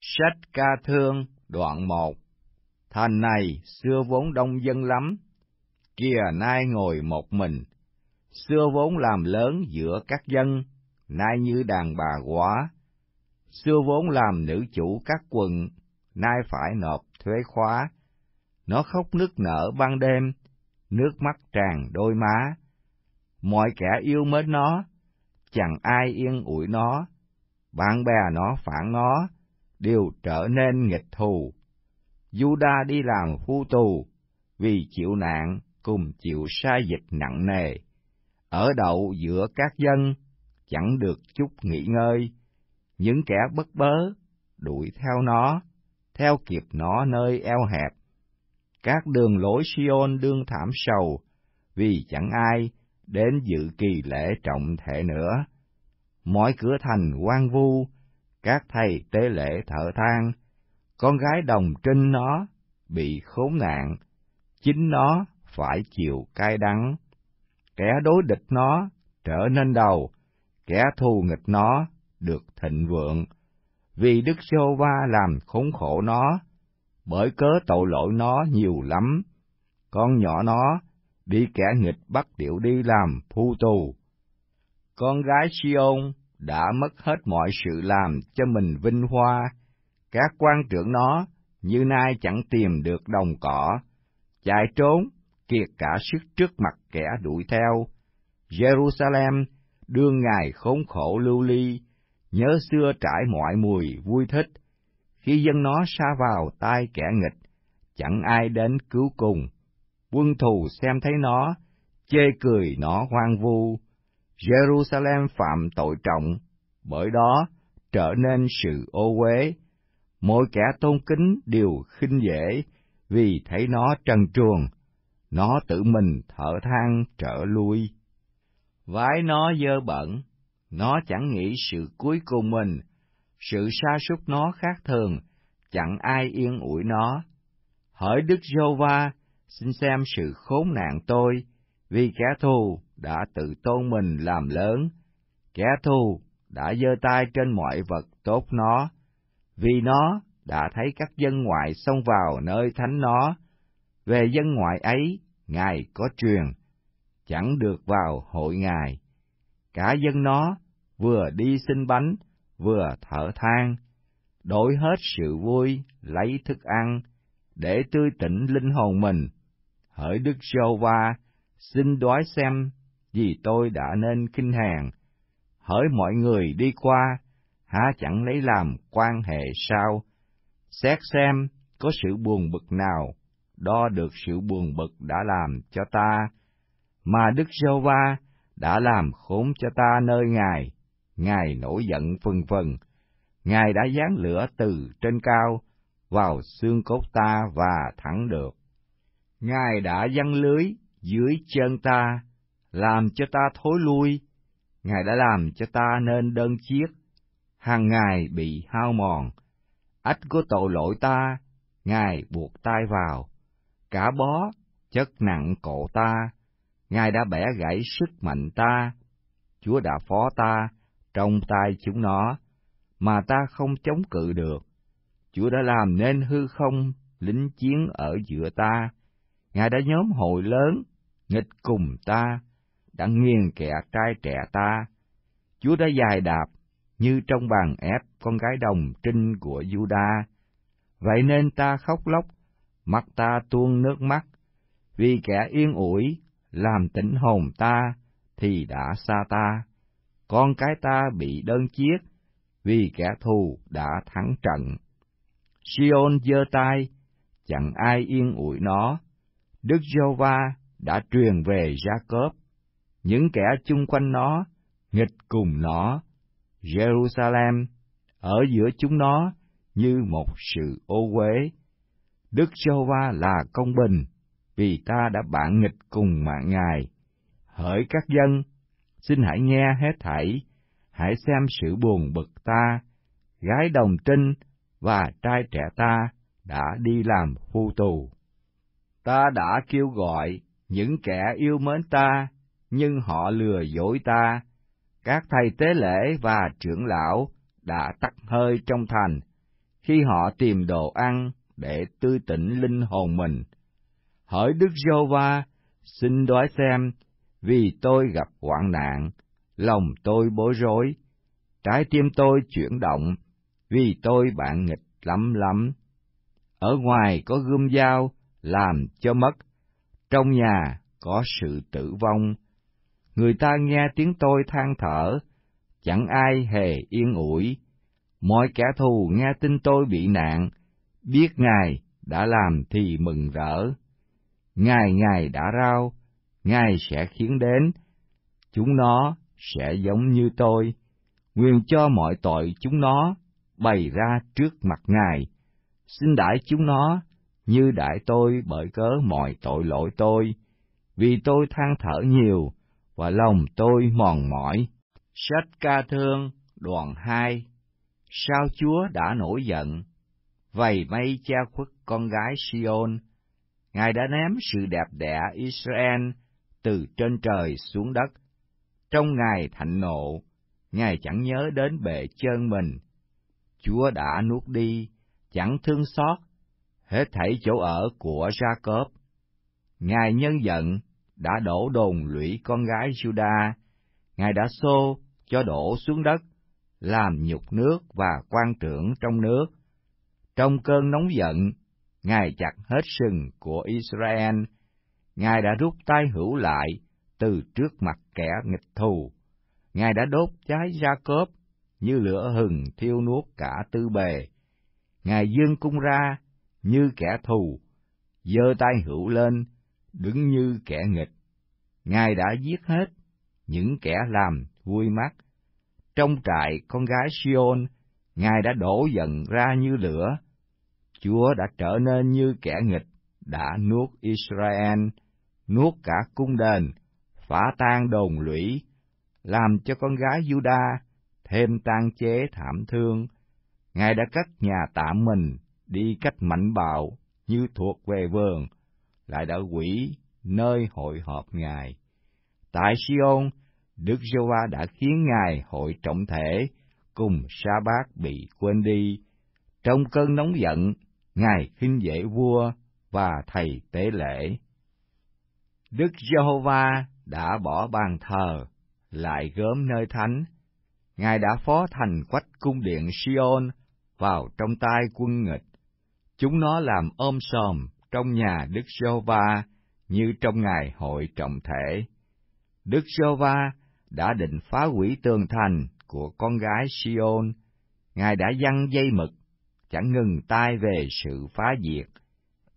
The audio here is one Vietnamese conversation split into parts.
Sách ca thương đoạn một Thành này xưa vốn đông dân lắm, kia nay ngồi một mình. Xưa vốn làm lớn giữa các dân, nay như đàn bà quá. Xưa vốn làm nữ chủ các quần, nay phải nộp thuế khóa. Nó khóc nức nở ban đêm, nước mắt tràn đôi má. Mọi kẻ yêu mến nó, chẳng ai yên ủi nó. Bạn bè nó phản nó, đều trở nên nghịch thù. Juda đi làm phu tù, vì chịu nạn cùng chịu sai dịch nặng nề, ở đậu giữa các dân, chẳng được chút nghỉ ngơi, những kẻ bất bớ, đuổi theo nó, theo kịp nó nơi eo hẹp. Các đường lối Sion đương thảm sầu, vì chẳng ai đến dự kỳ lễ trọng thể nữa. Mọi cửa thành quan vu, các thầy tế lễ thở than, con gái đồng trinh nó bị khốn nạn, chính nó phải chịu cay đắng. Kẻ đối địch nó trở nên đầu, kẻ thù nghịch nó được thịnh vượng, vì Đức Sô Va làm khốn khổ nó, bởi cớ tội lỗi nó nhiều lắm. Con nhỏ nó bị kẻ nghịch bắt điệu đi làm phu tù. Con gái Sion đã mất hết mọi sự làm cho mình vinh hoa, các quan trưởng nó như nay chẳng tìm được đồng cỏ, chạy trốn, kiệt cả sức trước mặt kẻ đuổi theo. Jerusalem đương ngài khốn khổ lưu ly, nhớ xưa trải mọi mùi vui thích, khi dân nó xa vào tay kẻ nghịch, chẳng ai đến cứu cùng. Quân thù xem thấy nó, chê cười nó hoang vu, Jerusalem phạm tội trọng, bởi đó trở nên sự ô uế. Mỗi kẻ tôn kính đều khinh dễ, vì thấy nó trần truồng, nó tự mình thở than trở lui. Vái nó dơ bẩn, nó chẳng nghĩ sự cuối cùng mình, sự sa sút nó khác thường, chẳng ai yên ủi nó. Hỡi Đức Giô-va, xin xem sự khốn nạn tôi, vì kẻ thù đã tự tôn mình làm lớn, kẻ thù đã giơ tay trên mọi vật tốt nó, vì nó đã thấy các dân ngoại xông vào nơi thánh nó. Về dân ngoại ấy, Ngài có truyền, chẳng được vào hội Ngài. Cả dân nó vừa đi xin bánh, vừa thở than, đổi hết sự vui, lấy thức ăn, để tươi tỉnh linh hồn mình. Hỡi Đức Giô-va, xin đoái xem vì tôi đã nên kinh hàng. Hỡi mọi người đi qua, há chẳng lấy làm quan hệ sao? Xét xem có sự buồn bực nào, đo được sự buồn bực đã làm cho ta, mà Đức giê va đã làm khốn cho ta nơi Ngài. Ngài nổi giận phần phần, Ngài đã giáng lửa từ trên cao vào xương cốt ta và thẳng được. Ngài đã giăng lưới dưới chân ta làm cho ta thối lui, Ngài đã làm cho ta nên đơn chiếc, hàng ngày bị hao mòn. Ách của tội lỗi ta, Ngài buộc tay vào, cả bó, chất nặng cổ ta, Ngài đã bẻ gãy sức mạnh ta, Chúa đã phó ta trong tay chúng nó, mà ta không chống cự được. Chúa đã làm nên hư không lính chiến ở giữa ta, Ngài đã nhóm hội lớn, nghịch cùng ta, đã nghiền kẻ trai trẻ ta. Chúa đã dài đạp như trong bàn ép con gái đồng trinh của Juda. Vậy nên ta khóc lóc, mắt ta tuôn nước mắt, vì kẻ yên ủi làm tỉnh hồn ta thì đã xa ta. Con cái ta bị đơn chiếc, vì kẻ thù đã thắng trận. Sion giơ tay, chẳng ai yên ủi nó. Đức giê hô đã truyền về Gia-cốp những kẻ chung quanh nó, nghịch cùng nó. Jerusalem ở giữa chúng nó như một sự ô uế. Đức Giê-hô-va là công bình, vì ta đã bạn nghịch cùng mạng Ngài. Hỡi các dân, xin hãy nghe hết thảy, hãy xem sự buồn bực ta, gái đồng trinh và trai trẻ ta đã đi làm phu tù. Ta đã kêu gọi những kẻ yêu mến ta nhưng họ lừa dối ta. Các thầy tế lễ và trưởng lão đã tắt hơi trong thành, khi họ tìm đồ ăn để tư tỉnh linh hồn mình. Hỡi Đức Giô-va, xin đói xem, vì tôi gặp hoạn nạn, lòng tôi bối rối, trái tim tôi chuyển động, vì tôi bạn nghịch lắm lắm. Ở ngoài có gươm dao, làm cho mất, trong nhà có sự tử vong, người ta nghe tiếng tôi than thở, chẳng ai hề yên ủi. Mọi kẻ thù nghe tin tôi bị nạn, biết Ngài đã làm thì mừng rỡ. Ngài Ngài đã rao, Ngài sẽ khiến đến, chúng nó sẽ giống như tôi, nguyện cho mọi tội chúng nó bày ra trước mặt Ngài, xin đãi chúng nó như đãi tôi bởi cớ mọi tội lỗi tôi, vì tôi than thở nhiều và lòng tôi mòn mỏi. Sách ca thương đoạn 2 Sao Chúa đã nổi giận? Vầy mây che khuất con gái sion. Ngài đã ném sự đẹp đẽ Israel từ trên trời xuống đất. Trong Ngài thạnh nộ, Ngài chẳng nhớ đến bệ chân mình. Chúa đã nuốt đi, chẳng thương xót, hết thảy chỗ ở của Ra-cốp. Ngài nhân giận, đã đổ đồn lũy con gái Juda, Ngài đã xô cho đổ xuống đất, làm nhục nước và quan trưởng trong nước. Trong cơn nóng giận, Ngài chặt hết sừng của Israel, Ngài đã rút tay hữu lại từ trước mặt kẻ nghịch thù. Ngài đã đốt cháy gia cốp như lửa hừng thiêu nuốt cả tư bề. Ngài dương cung ra như kẻ thù, giơ tay hữu lên đứng như kẻ nghịch. Ngài đã giết hết những kẻ làm vui mắt. Trong trại con gái Sion, Ngài đã đổ giận ra như lửa. Chúa đã trở nên như kẻ nghịch, đã nuốt Israel, nuốt cả cung đền, phá tan đồn lũy, làm cho con gái Juda thêm tan chế thảm thương. Ngài đã cắt nhà tạm mình đi cách mạnh bạo như thuộc về vườn, lại đã quỷ nơi hội họp Ngài. Tại Sion Đức giê hô va đã khiến Ngài hội trọng thể, cùng sa bát bị quên đi. Trong cơn nóng giận, Ngài khinh dễ vua và thầy tế lễ. Đức Giê-hô-va đã bỏ bàn thờ, lại gớm nơi thánh. Ngài đã phó thành quách cung điện Sion vào trong tay quân nghịch. Chúng nó làm ôm sòm trong nhà Đức giê va như trong ngày hội trọng thể. Đức giê va đã định phá hủy tường thành của con gái Sion. Ngài đã giăng dây mực, chẳng ngừng tai về sự phá diệt.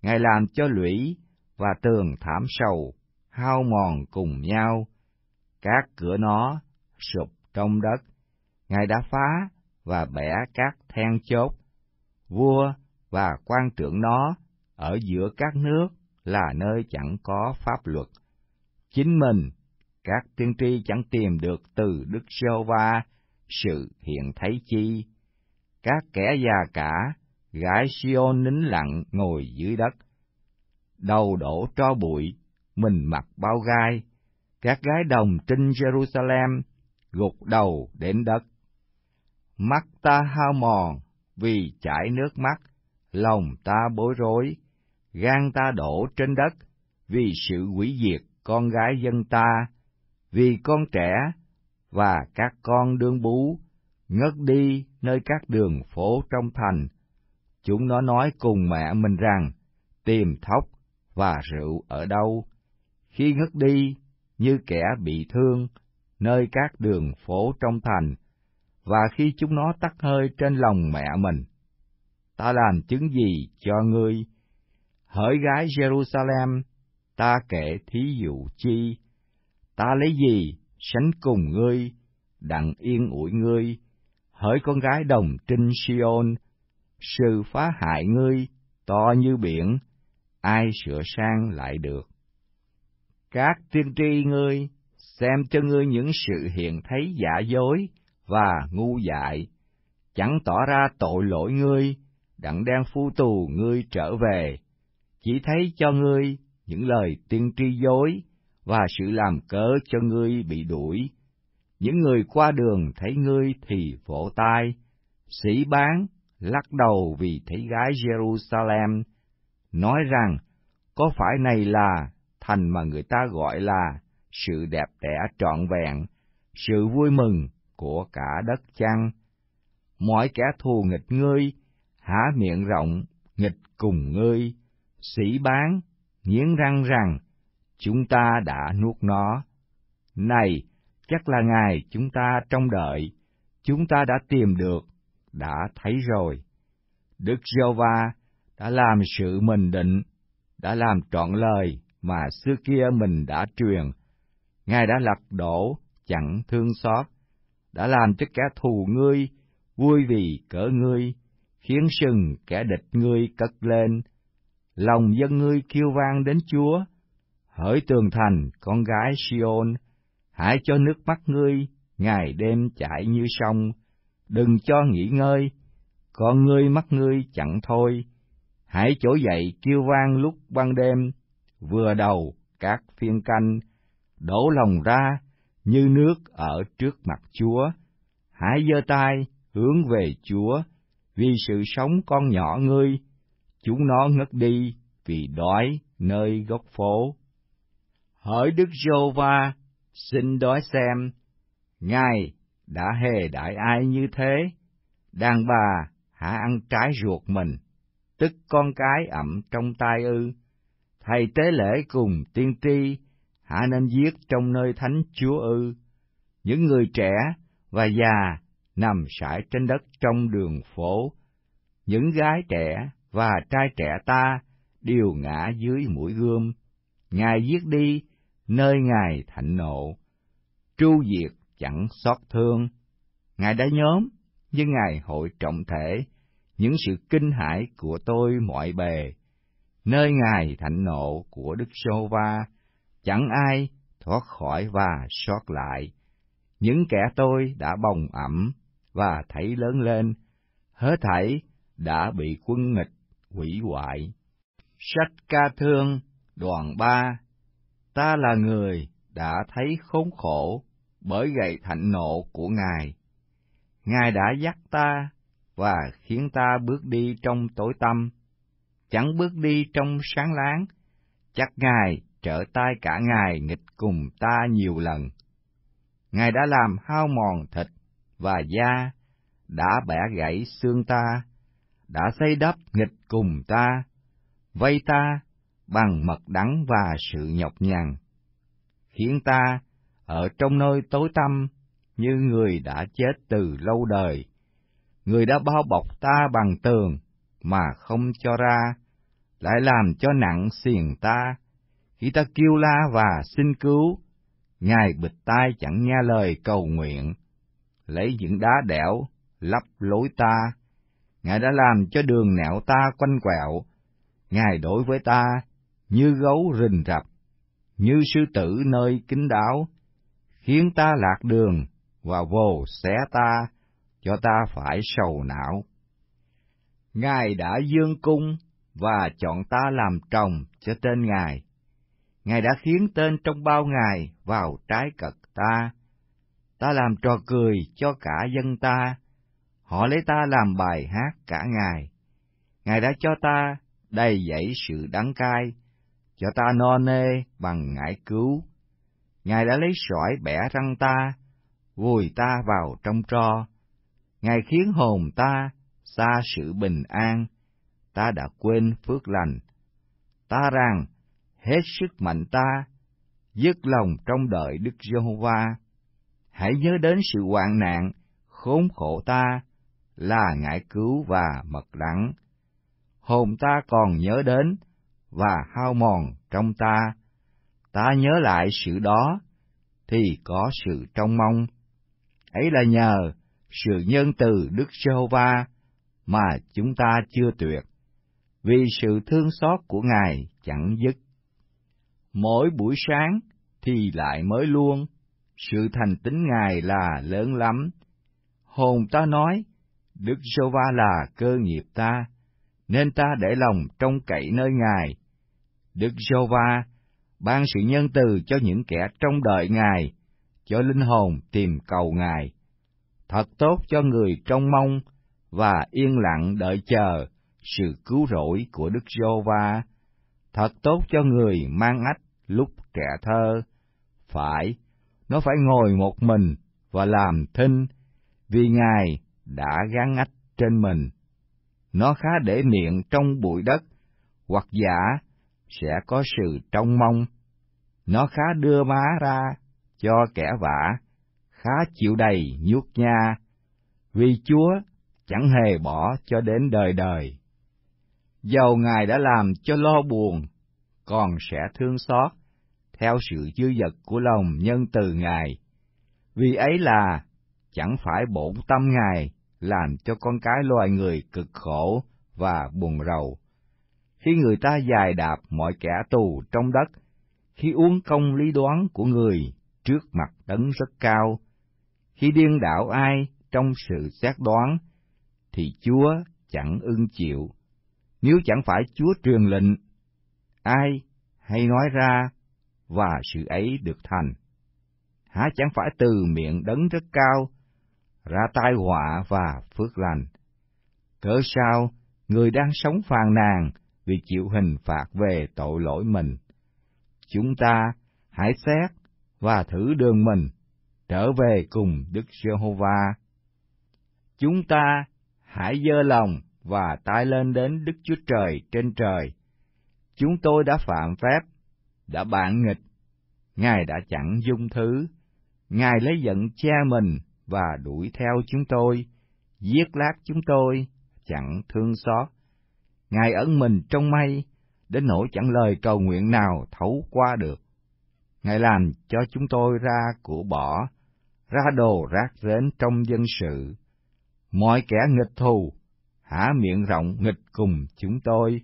Ngài làm cho lũy và tường thảm sầu, hao mòn cùng nhau, các cửa nó sụp trong đất. Ngài đã phá và bẻ các then chốt, vua và quan trưởng nó ở giữa các nước là nơi chẳng có pháp luật. Chính mình, các tiên tri chẳng tìm được từ Đức Sô Va sự hiện thấy chi. Các kẻ già cả, gái Siôn nín lặng ngồi dưới đất. Đầu đổ cho bụi, mình mặc bao gai, các gái đồng trinh Jerusalem gục đầu đến đất. Mắt ta hao mòn vì chảy nước mắt, lòng ta bối rối gan ta đổ trên đất vì sự hủy diệt con gái dân ta, vì con trẻ và các con đương bú ngất đi nơi các đường phố trong thành. Chúng nó nói cùng mẹ mình rằng, tìm thóc và rượu ở đâu? Khi ngất đi, như kẻ bị thương, nơi các đường phố trong thành, và khi chúng nó tắt hơi trên lòng mẹ mình. Ta làm chứng gì cho ngươi hỡi gái Jerusalem, ta kể thí dụ chi, ta lấy gì sánh cùng ngươi, đặng yên ủi ngươi, hỡi con gái đồng trinh Sion, sự phá hại ngươi to như biển, ai sửa sang lại được. Các tiên tri ngươi, xem cho ngươi những sự hiện thấy giả dối và ngu dại, chẳng tỏ ra tội lỗi ngươi, đặng đem phu tù ngươi trở về, chỉ thấy cho ngươi những lời tiên tri dối và sự làm cớ cho ngươi bị đuổi. Những người qua đường thấy ngươi thì vỗ tay, sĩ bán, lắc đầu vì thấy gái Jerusalem, nói rằng, có phải này là thành mà người ta gọi là sự đẹp đẽ trọn vẹn, sự vui mừng của cả đất chăng? Mọi kẻ thù nghịch ngươi, há miệng rộng, nghịch cùng ngươi, sĩ bán, nghiến răng rằng, chúng ta đã nuốt nó. Này, chắc là ngày chúng ta trông đợi, chúng ta đã tìm được, đã thấy rồi. Đức Giê-va đã làm sự mình định, đã làm trọn lời mà xưa kia mình đã truyền. Ngài đã lật đổ, chẳng thương xót, đã làm cho kẻ thù ngươi vui vì cỡ ngươi, khiến sừng kẻ địch ngươi cất lên, lòng dân ngươi kêu vang đến Chúa. Hỡi tường thành, con gái Sion, hãy cho nước mắt ngươi ngày đêm chảy như sông, đừng cho nghỉ ngơi, con ngươi mắt ngươi chẳng thôi. Hãy chỗ dậy kêu vang lúc ban đêm, vừa đầu các phiên canh, đổ lòng ra như nước ở trước mặt Chúa. Hãy giơ tay hướng về Chúa, vì sự sống con nhỏ ngươi chúng nó ngất đi vì đói nơi góc phố. Hỡi Đức Giô-va, xin đói xem, Ngài đã hề đại ai như thế? Đàn bà hả ăn trái ruột mình, tức con cái ẩm trong tai ư? Thầy tế lễ cùng tiên tri hả nên giết trong nơi thánh Chúa ư? Những người trẻ và già nằm sải trên đất trong đường phố, những gái trẻ và trai trẻ ta đều ngã dưới mũi gươm. Ngài giết đi, nơi Ngài thạnh nộ. Tru diệt chẳng xót thương. Ngài đã nhóm, với Ngài hội trọng thể, những sự kinh hãi của tôi mọi bề. Nơi Ngài thạnh nộ của Đức Sô Va, chẳng ai thoát khỏi và sót lại. Những kẻ tôi đã bồng ẩm và thấy lớn lên, hớ thảy đã bị quân nghịch hủy hoại. Sách ca thương đoàn ba Ta là người đã thấy khốn khổ bởi gậy thạnh nộ của Ngài. Ngài đã dắt ta và khiến ta bước đi trong tối tâm, chẳng bước đi trong sáng láng, chắc Ngài trở tay cả Ngài nghịch cùng ta nhiều lần. Ngài đã làm hao mòn thịt và da, đã bẻ gãy xương ta, đã xây đắp nghịch cùng ta, vây ta bằng mật đắng và sự nhọc nhằn, khiến ta ở trong nơi tối tăm như người đã chết từ lâu đời. Người đã bao bọc ta bằng tường mà không cho ra, lại làm cho nặng xiềng ta. Khi ta kêu la và xin cứu, Ngài bịch tai chẳng nghe lời cầu nguyện, lấy những đá đẽo lấp lối ta Ngài đã làm cho đường nẻo ta quanh quẹo, Ngài đối với ta như gấu rình rập, như sư tử nơi kính đáo, khiến ta lạc đường và vồ xé ta, cho ta phải sầu não. Ngài đã dương cung và chọn ta làm chồng cho tên Ngài. Ngài đã khiến tên trong bao Ngài vào trái cật ta. Ta làm trò cười cho cả dân ta, họ lấy ta làm bài hát cả ngày. Ngài đã cho ta đầy dẫy sự đắng cay, cho ta no nê bằng ngải cứu. Ngài đã lấy sỏi bẻ răng ta, vùi ta vào trong tro. Ngài khiến hồn ta xa sự bình an, ta đã quên phước lành. Ta rằng, hết sức mạnh ta, dứt lòng trong đợi Đức Giê-hô-va. Hãy nhớ đến sự hoạn nạn, khốn khổ ta, là ngải cứu và mật đắng. Hồn ta còn nhớ đến và hao mòn trong ta, ta nhớ lại sự đó thì có sự trông mong. Ấy là nhờ sự nhân từ Đức Giê-hô-va mà chúng ta chưa tuyệt, vì sự thương xót của Ngài chẳng dứt. Mỗi buổi sáng thì lại mới luôn, sự thành tín Ngài là lớn lắm. Hồn ta nói, Đức Sô Va là cơ nghiệp ta, nên ta để lòng trong cậy nơi Ngài. Đức Sô Va ban sự nhân từ cho những kẻ trong đợi Ngài, cho linh hồn tìm cầu Ngài. Thật tốt cho người trong mong và yên lặng đợi chờ sự cứu rỗi của Đức Sô Va. Thật tốt cho người mang ách lúc trẻ thơ. Phải, nó phải ngồi một mình và làm thinh, vì Ngài đã gán ách trên mình. Nó khá để miệng trong bụi đất, hoặc giả sẽ có sự trông mong. Nó khá đưa má ra cho kẻ vả, khá chịu đầy nhuốc nha, vì Chúa chẳng hề bỏ cho đến đời đời. Dầu Ngài đã làm cho lo buồn, còn sẽ thương xót, theo sự dư dật của lòng nhân từ Ngài. Vì ấy là chẳng phải bổn tâm Ngài, làm cho con cái loài người cực khổ và buồn rầu. Khi người ta dài đạp mọi kẻ tù trong đất, khi uống công lý đoán của người trước mặt đấng rất cao, khi điên đảo ai trong sự xét đoán, thì Chúa chẳng ưng chịu. Nếu chẳng phải Chúa truyền lệnh, ai hay nói ra và sự ấy được thành. Há chẳng phải từ miệng đấng rất cao ra tai họa và phước lành. Cớ sao người đang sống phàn nàn vì chịu hình phạt về tội lỗi mình? Chúng ta hãy xét và thử đường mình trở về cùng Đức Giê-hô-va. Chúng ta hãy dơ lòng và tay lên đến Đức Chúa Trời trên trời. Chúng tôi đã phạm phép, đã bạn nghịch, Ngài đã chẳng dung thứ, Ngài lấy giận cha mình và đuổi theo chúng tôi, giết lát chúng tôi, chẳng thương xót. Ngài ẩn mình trong mây, đến nỗi chẳng lời cầu nguyện nào thấu qua được. Ngài làm cho chúng tôi ra của bỏ, ra đồ rác rến trong dân sự. Mọi kẻ nghịch thù, hả miệng rộng nghịch cùng chúng tôi.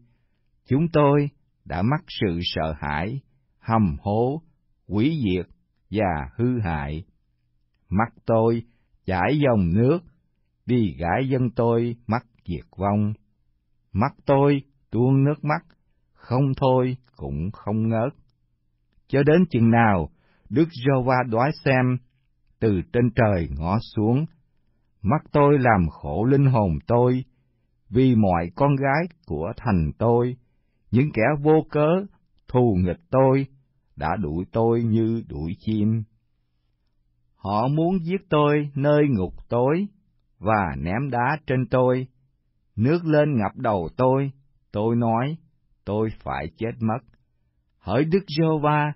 Chúng tôi đã mắc sự sợ hãi, hầm hố, quỷ diệt và hư hại. Mắt tôi chảy dòng nước, vì gã dân tôi mắc diệt vong. Mắt tôi tuôn nước mắt, không thôi cũng không ngớt. Cho đến chừng nào, Đức Giova đoái xem, từ trên trời ngó xuống, mắt tôi làm khổ linh hồn tôi, vì mọi con gái của thành tôi, những kẻ vô cớ, thù nghịch tôi, đã đuổi tôi như đuổi chim. Họ muốn giết tôi nơi ngục tối và ném đá trên tôi. Nước lên ngập đầu tôi, tôi nói, tôi phải chết mất. Hỡi Đức Giê-hô-va,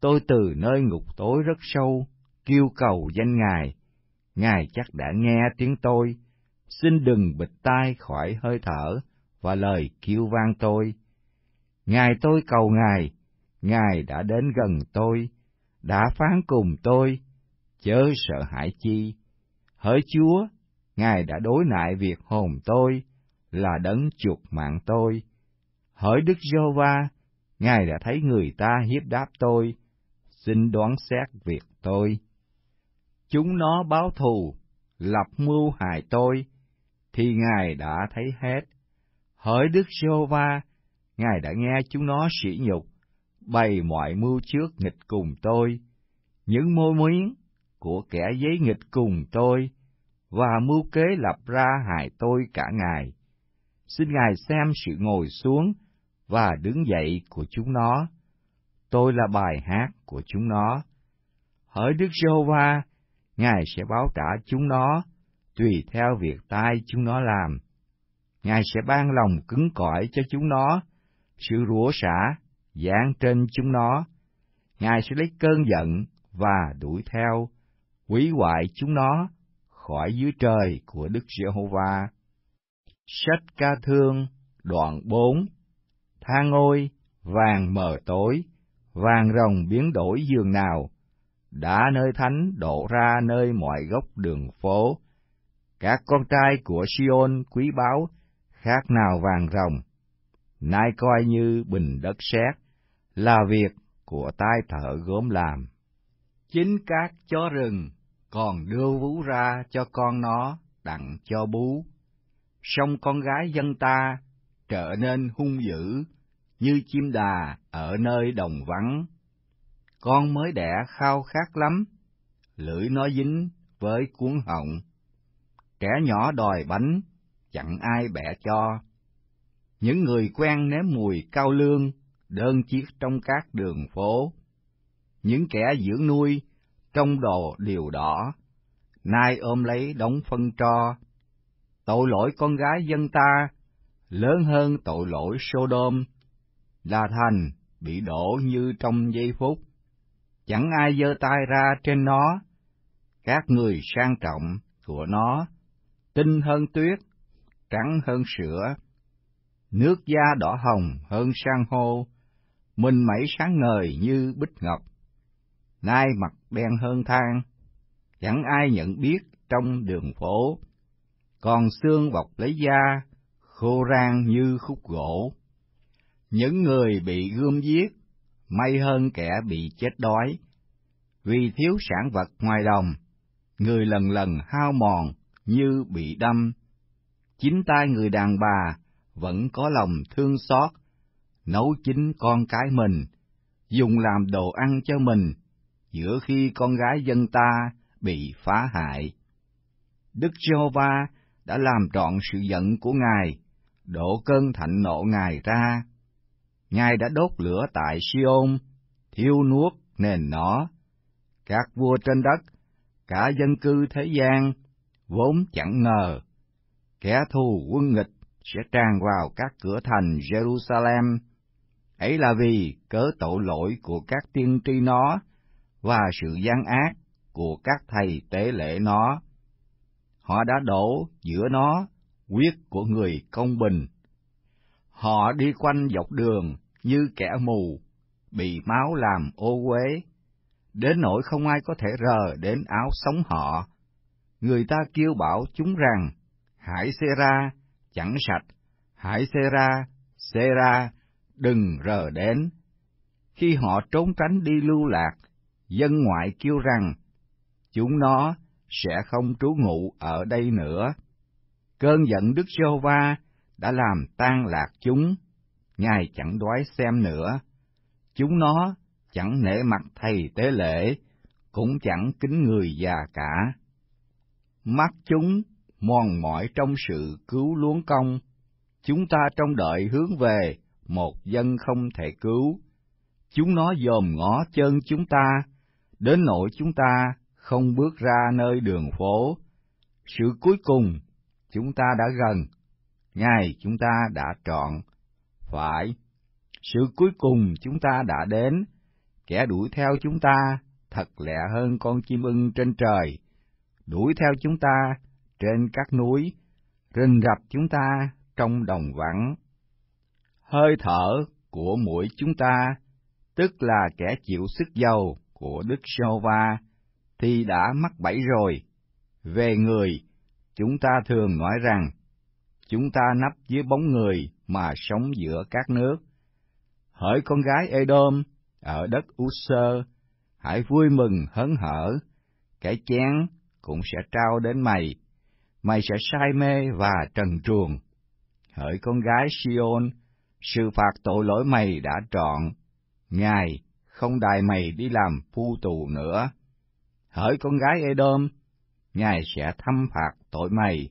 tôi từ nơi ngục tối rất sâu, kêu cầu danh Ngài. Ngài chắc đã nghe tiếng tôi, xin đừng bịt tai khỏi hơi thở và lời kêu vang tôi. Ngài tôi cầu Ngài, Ngài đã đến gần tôi, đã phán cùng tôi, chớ sợ hãi chi. Hỡi Chúa, Ngài đã đối nại việc hồn tôi, là đấng chuộc mạng tôi. Hỡi Đức Giê-hô-va, Ngài đã thấy người ta hiếp đáp tôi, xin đoán xét việc tôi. Chúng nó báo thù, lập mưu hại tôi, thì Ngài đã thấy hết. Hỡi Đức Giê-hô-va, Ngài đã nghe chúng nó sỉ nhục, bày mọi mưu trước nghịch cùng tôi. Những môi miếng của kẻ giấy nghịch cùng tôi và mưu kế lập ra hại tôi cả ngày. Xin Ngài xem sự ngồi xuống và đứng dậy của chúng nó. Tôi là bài hát của chúng nó. Hỡi Đức Giê-hô-va, Ngài sẽ báo trả chúng nó tùy theo việc tai chúng nó làm. Ngài sẽ ban lòng cứng cỏi cho chúng nó, sự rủa xả giáng trên chúng nó. Ngài sẽ lấy cơn giận và đuổi theo hủy hoại chúng nó khỏi dưới trời của Đức Giê-hô-va. Sách ca thương đoạn 4 Thang ôi, vàng mờ tối, vàng rồng biến đổi giường nào, đã nơi thánh đổ ra nơi mọi góc đường phố. Các con trai của Sion quý báu, khác nào vàng rồng, nay coi như bình đất sét, là việc của tai thợ gốm làm. Chính các chó rừng còn đưa vú ra cho con nó đặng cho bú. Song con gái dân ta trở nên hung dữ như chim đà ở nơi đồng vắng. Con mới đẻ khao khát lắm, lưỡi nó dính với cuốn họng. Trẻ nhỏ đòi bánh, chẳng ai bẻ cho. Những người quen nếm mùi cao lương, đơn chiếc trong các đường phố. Những kẻ dưỡng nuôi trong đồ điều đỏ, nay ôm lấy đống phân tro. Tội lỗi con gái dân ta lớn hơn tội lỗi Sodom, là thành bị đổ như trong giây phút. Chẳng ai giơ tay ra trên nó, các người sang trọng của nó, tinh hơn tuyết, trắng hơn sữa, nước da đỏ hồng hơn sang hô, mình mẩy sáng ngời như bích ngọc. Nay mặt bèn hơn than, chẳng ai nhận biết trong đường phố, còn xương bọc lấy da, khô rang như khúc gỗ. Những người bị gươm giết, may hơn kẻ bị chết đói, vì thiếu sản vật ngoài đồng, người lần lần hao mòn như bị đâm. Chính tay người đàn bà vẫn có lòng thương xót, nấu chính con cái mình, dùng làm đồ ăn cho mình giữa khi con gái dân ta bị phá hại. Đức Giê-hô-va đã làm trọn sự giận của Ngài, đổ cơn thạnh nộ Ngài ra. Ngài đã đốt lửa tại Siôn, thiêu nuốt nền nó. Các vua trên đất, cả dân cư thế gian, vốn chẳng ngờ. Kẻ thù quân nghịch sẽ tràn vào các cửa thành Jerusalem. Ấy là vì cớ tội lỗi của các tiên tri nó và sự gian ác của các thầy tế lễ nó. Họ đã đổ giữa nó huyết của người công bình. Họ đi quanh dọc đường như kẻ mù, bị máu làm ô uế, đến nỗi không ai có thể rờ đến áo sống họ. Người ta kêu bảo chúng rằng, hãy xê ra, chẳng sạch, hãy xê ra, xê ra, đừng rờ đến. Khi họ trốn tránh đi lưu lạc, dân ngoại kêu rằng, chúng nó sẽ không trú ngụ ở đây nữa. Cơn giận Đức giê va đã làm tan lạc chúng, Ngài chẳng đoái xem nữa. Chúng nó chẳng nể mặt thầy tế lễ, cũng chẳng kính người già cả. Mắt chúng mòn mỏi trong sự cứu luống công, chúng ta trong đợi hướng về một dân không thể cứu. Chúng nó dòm ngó chân chúng ta, đến nỗi chúng ta không bước ra nơi đường phố. Sự cuối cùng, chúng ta đã gần, ngày chúng ta đã trọn, phải. Sự cuối cùng chúng ta đã đến, kẻ đuổi theo chúng ta thật lẹ hơn con chim ưng trên trời, đuổi theo chúng ta trên các núi, rình rập chúng ta trong đồng vắng. Hơi thở của mũi chúng ta, tức là kẻ chịu sức dầu của Đức Sova thì đã mắc bẫy rồi. Về người, chúng ta thường nói rằng, chúng ta nấp dưới bóng người mà sống giữa các nước. Hỡi con gái Edom, ở đất Usơ, hãy vui mừng hớn hở, cái chén cũng sẽ trao đến mày, mày sẽ say mê và trần truồng. Hỡi con gái Sion, sự phạt tội lỗi mày đã trọn, Ngài không đài mày đi làm phu tù nữa. Hỡi con gái Edom, Ngài sẽ thăm phạt tội mày,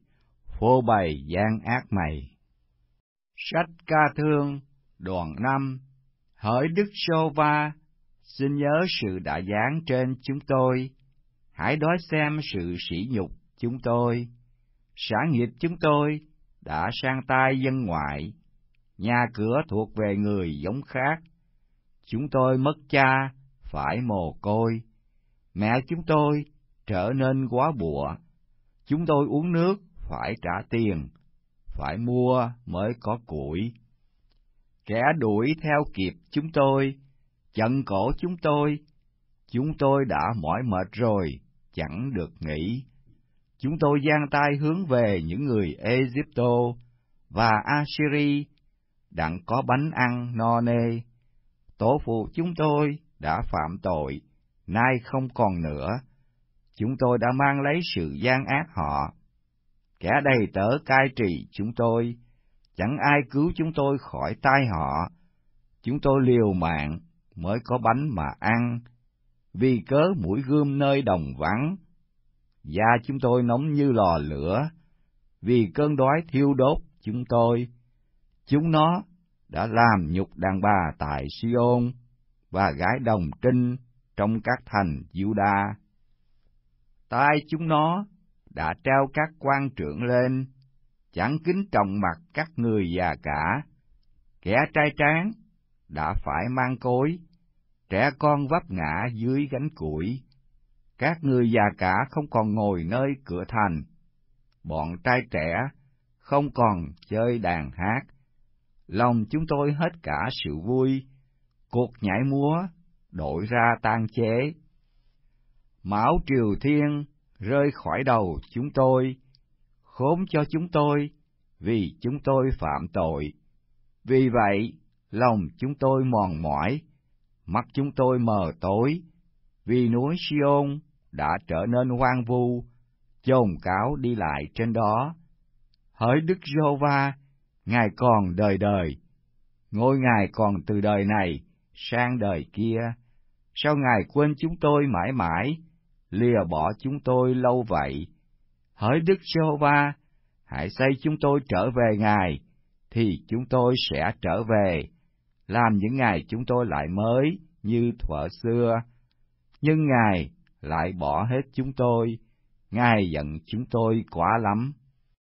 phô bày gian ác mày. Sách ca thương, đoạn năm Hỡi Đức Sô Va, xin nhớ sự đã giáng trên chúng tôi, hãy đói xem sự sỉ nhục chúng tôi. xã nghiệp chúng tôi đã sang tay dân ngoại, nhà cửa thuộc về người giống khác, chúng tôi mất cha, phải mồ côi. Mẹ chúng tôi trở nên quá bụa. Chúng tôi uống nước, phải trả tiền, phải mua mới có củi. Kẻ đuổi theo kịp chúng tôi, chận cổ chúng tôi, chúng tôi đã mỏi mệt rồi, chẳng được nghỉ. Chúng tôi giang tay hướng về những người Egypto và Assyri, đặng có bánh ăn no nê tổ phụ chúng tôi đã phạm tội, nay không còn nữa. Chúng tôi đã mang lấy sự gian ác họ. Kẻ đầy tớ cai trị chúng tôi, chẳng ai cứu chúng tôi khỏi tai họ. Chúng tôi liều mạng mới có bánh mà ăn, vì cớ mũi gươm nơi đồng vắng. Da chúng tôi nóng như lò lửa, vì cơn đói thiêu đốt chúng tôi. Chúng nó đã làm nhục đàn bà tại Siôn và gái đồng trinh trong các thành Giuđa. Tai chúng nó đã treo các quan trưởng lên, chẳng kính trọng mặt các người già cả, kẻ trai tráng đã phải mang cối, trẻ con vấp ngã dưới gánh củi. Các người già cả không còn ngồi nơi cửa thành, bọn trai trẻ không còn chơi đàn hát lòng chúng tôi hết cả sự vui, cuộc nhảy múa đổi ra tan chế. Máu triều thiên rơi khỏi đầu chúng tôi, khốn cho chúng tôi, vì chúng tôi phạm tội. Vì vậy, lòng chúng tôi mòn mỏi, mắt chúng tôi mờ tối, vì núi Siôn đã trở nên hoang vu, chồn cáo đi lại trên đó. Hỡi Đức Giô-va, Ngài còn đời đời, ngôi Ngài còn từ đời này sang đời kia. Sao Ngài quên chúng tôi mãi mãi, lìa bỏ chúng tôi lâu vậy? Hỡi Đức Giê-hô-va, hãy xây chúng tôi trở về Ngài, thì chúng tôi sẽ trở về, làm những ngày chúng tôi lại mới như thuở xưa. Nhưng Ngài lại bỏ hết chúng tôi, Ngài giận chúng tôi quá lắm.